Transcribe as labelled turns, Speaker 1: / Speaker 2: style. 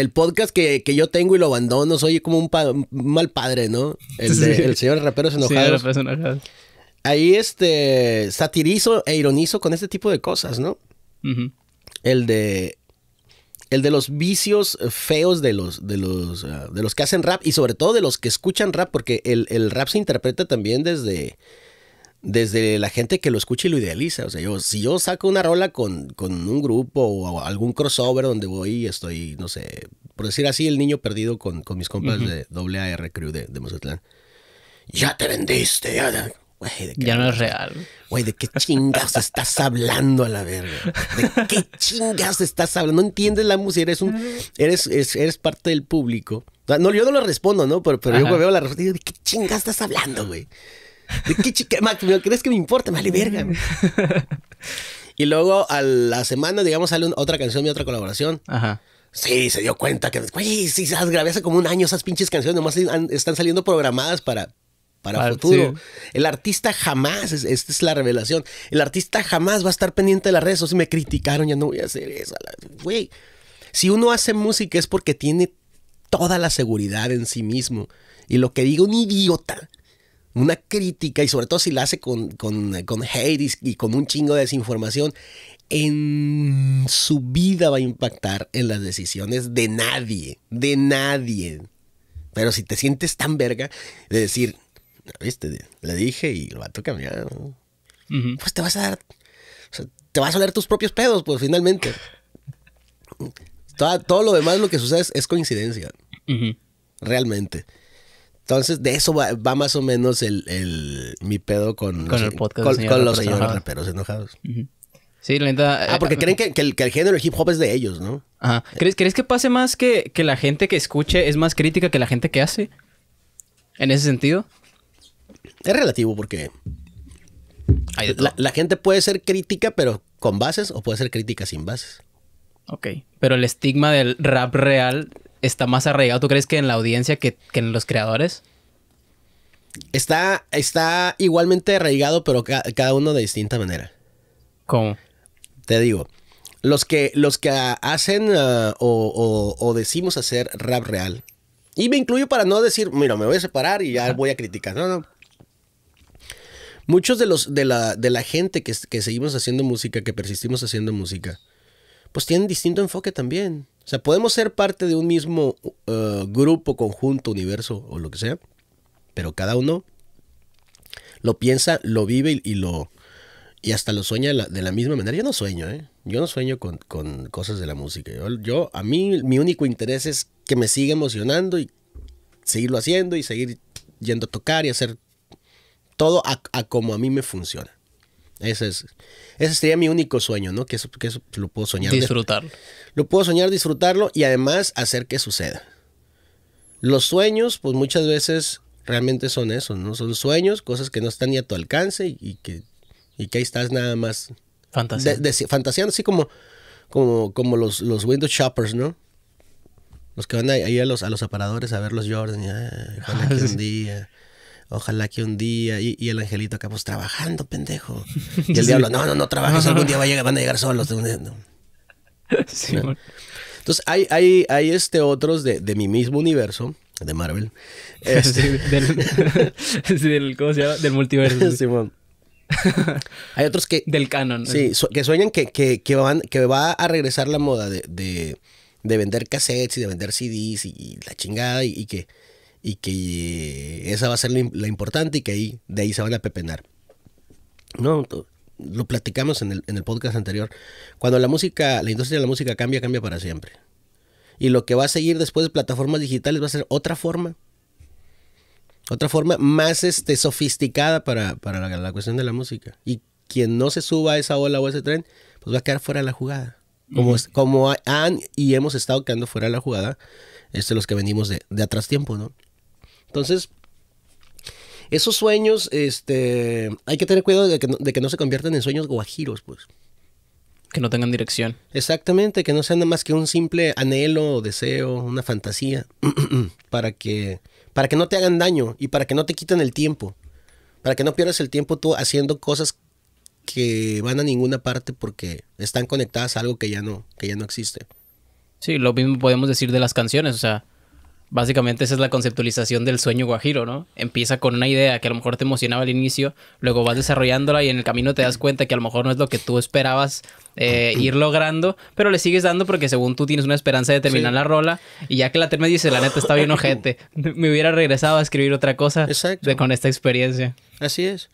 Speaker 1: el podcast que, yo tengo y lo abandono, soy como un, mal padre, ¿no? El, de, el señor rapero Raperos Enojados. Ahí este, satirizo e ironizo con este tipo de cosas, ¿no? El de... El de los vicios feos de los, de, los, ah, de los que hacen rap y sobre todo de los que escuchan rap, porque el, el rap se interpreta también desde, desde la gente que lo escucha y lo idealiza. O sea, yo, si yo saco una rola con, con un grupo o algún crossover donde voy y estoy, no sé, por decir así, el niño perdido con, mis compas de AR Crew de, de Mazatlán. Ya te vendiste, ya. ya no es real. Güey, ¿de qué chingas estás hablando a la verga? ¿De qué chingas estás hablando? No entiendes la música, eres un eres, eres, parte del público. No, yo no lo respondo, ¿no? Pero, pero yo veo la respuesta y digo, ¿de qué chingas estás hablando, güey? qué crees que me importa? Vale, verga. y luego a la semana, digamos, sale otra canción, y otra colaboración. Ajá. Sí, se dio cuenta que, güey, sí, grabé hace como un año esas pinches canciones, nomás están saliendo programadas para, para futuro. El artista jamás, esta es la revelación, el artista jamás va a estar pendiente de las redes O Si Me criticaron, ya no voy a hacer eso. Güey, si uno hace música es porque tiene toda la seguridad en sí mismo. Y lo que diga un idiota una crítica, y sobre todo si la hace con, con, hate y con un chingo de desinformación, en su vida va a impactar en las decisiones de nadie, de nadie. Pero si te sientes tan verga de decir, viste, le dije y lo vato a tocar, pues te vas a dar, te vas a oler tus propios pedos, pues finalmente. todo, lo demás, lo que sucede es, coincidencia. Realmente. Entonces, de eso va, más o menos el, mi pedo con, los, el podcast con, señores raperos enojados.
Speaker 2: Sí, la neta. Eh, ah, porque creen que,
Speaker 1: el, género hip hop es de ellos, ¿no? Ajá.
Speaker 2: ¿Crees, que pase más que, la gente que escuche es más crítica que la gente que hace? En ese sentido. Es relativo porque. La, la, gente puede ser crítica, pero con bases, o puede ser crítica sin bases. Ok. Pero el estigma del rap real está más arraigado, ¿tú crees que en la audiencia que, en los creadores?
Speaker 1: Está, está igualmente arraigado, pero cada uno de distinta manera. ¿Cómo? Te digo, los que, los que hacen ah, o, decimos hacer rap real, y me incluyo para no decir, mira, me voy a separar y ya voy a criticar, no, no. Muchos de, los, de, la, de la gente que, que seguimos haciendo música, que persistimos haciendo música, pues tienen distinto enfoque también. O sea, podemos ser parte de un mismo eh, grupo, conjunto, universo o lo que sea, pero cada uno lo piensa, lo vive y, lo y hasta lo sueña de la, misma manera. Yo no sueño, ¿eh? Yo no sueño con, cosas de la música. Yo, a mí, mi único interés es que me siga emocionando y seguirlo haciendo y seguir yendo a tocar y hacer todo a como a mí me funciona. Ese, es, ese sería mi único sueño, ¿no? Que eso, que eso lo puedo soñar. Disfrutarlo. Lo puedo soñar, disfrutarlo y además hacer que suceda. Los sueños, pues muchas veces realmente son eso, ¿no? Son sueños, cosas que no están ni a tu alcance y, que, y que ahí estás nada más. Fantaseando. De, fantaseando, así como, como, como los, los window shoppers, ¿no? Los que van ahí a los, a los aparadores a ver los Jordan. Y, ah, un día ojalá que un día, y, el angelito acá, pues, trabajando, pendejo. Y el diablo, no, no, no trabajes, algún día van a llegar solos. Sí, Entonces, hay, hay, este otros de, mi mismo universo, de Marvel. Este... del, ¿Cómo se llama? Del multiverso. hay
Speaker 2: otros que... Del canon. Sí,
Speaker 1: que sueñan que, que, van, que va a regresar la moda de, vender cassettes y de vender CDs y, la chingada y que y que esa va a ser la importante y que ahí, de ahí se van a pepenar. No, lo platicamos en el, en el podcast anterior. Cuando la música, la industria de la música cambia, cambia para siempre. Y lo que va a seguir después de plataformas digitales va a ser otra forma. Otra forma más este, sofisticada para, para la, cuestión de la música. Y quien no se suba a esa ola o a ese tren, pues va a quedar fuera de la jugada. Como, como han y hemos estado quedando fuera de la jugada, este, los que venimos de, de atrás tiempo, ¿no? Entonces, esos sueños, este, hay que tener cuidado de que, no, se conviertan en sueños guajiros, pues.
Speaker 2: Que no tengan dirección.
Speaker 1: Exactamente, que no sean nada más que un simple anhelo, o deseo, una fantasía, para que, para que no te hagan daño y para que no te quiten el tiempo, para que no pierdas el tiempo tú haciendo cosas que van a ninguna
Speaker 2: parte porque están conectadas a algo que ya no, que ya no existe. Sí, lo mismo podemos decir de las canciones, o sea, Básicamente esa es la conceptualización del sueño guajiro, ¿no? Empieza con una idea que a lo mejor te emocionaba al inicio, luego vas desarrollándola y en el camino te das cuenta que a lo mejor no es lo que tú esperabas eh, ir logrando, pero le sigues dando porque según tú tienes una esperanza de terminar la rola y ya que la termina dice la neta está bien ojete, me hubiera regresado a escribir otra cosa con esta experiencia.
Speaker 1: Así es.